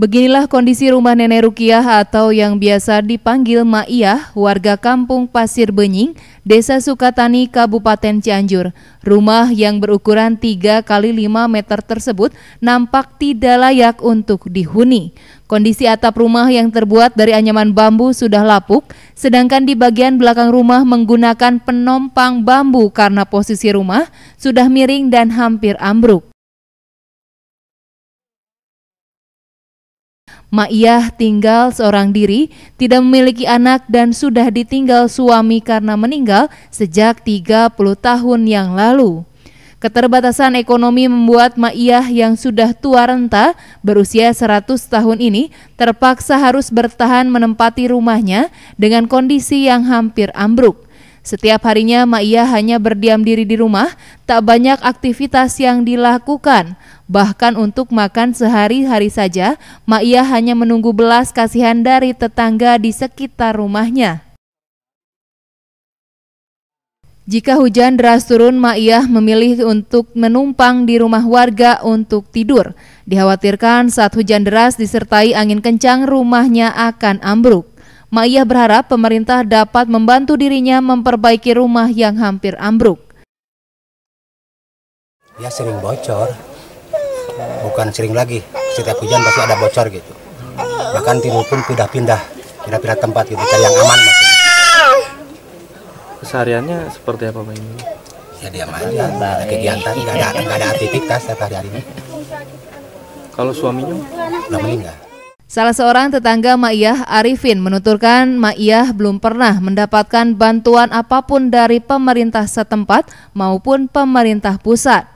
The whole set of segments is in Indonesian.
Beginilah kondisi rumah Nenek Rukiah atau yang biasa dipanggil Maiyah, warga kampung Pasir Benying, Desa Sukatani, Kabupaten Cianjur. Rumah yang berukuran 3 kali 5 meter tersebut nampak tidak layak untuk dihuni. Kondisi atap rumah yang terbuat dari anyaman bambu sudah lapuk, sedangkan di bagian belakang rumah menggunakan penompang bambu karena posisi rumah sudah miring dan hampir ambruk. Ma'iyah tinggal seorang diri, tidak memiliki anak dan sudah ditinggal suami karena meninggal sejak 30 tahun yang lalu. Keterbatasan ekonomi membuat Ma'iyah yang sudah tua renta berusia 100 tahun ini terpaksa harus bertahan menempati rumahnya dengan kondisi yang hampir ambruk. Setiap harinya Maia hanya berdiam diri di rumah, tak banyak aktivitas yang dilakukan. Bahkan untuk makan sehari-hari saja, Maia hanya menunggu belas kasihan dari tetangga di sekitar rumahnya. Jika hujan deras turun, Ma'iyah memilih untuk menumpang di rumah warga untuk tidur. Dikhawatirkan saat hujan deras disertai angin kencang rumahnya akan ambruk. Maiyah berharap pemerintah dapat membantu dirinya memperbaiki rumah yang hampir ambruk. Ya sering bocor, bukan sering lagi. Setiap hujan pasti ada bocor gitu. Bahkan tidur pun pindah-pindah, pindah-pindah tempat gitu, cari yang aman. Maksudnya. Kesehariannya seperti apa Pak ini? Ya diam aja, ada kegiatan, nggak ada, nggak ada aktivitas setiap hari ini. Kalau suaminya? Udah meninggal. Salah seorang tetangga Ma'iyah Arifin menuturkan Ma'iyah belum pernah mendapatkan bantuan apapun dari pemerintah setempat maupun pemerintah pusat.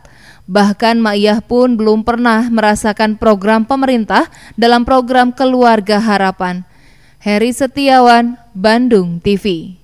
Bahkan Ma'iyah pun belum pernah merasakan program pemerintah dalam program Keluarga Harapan. Heri Setiawan, Bandung TV.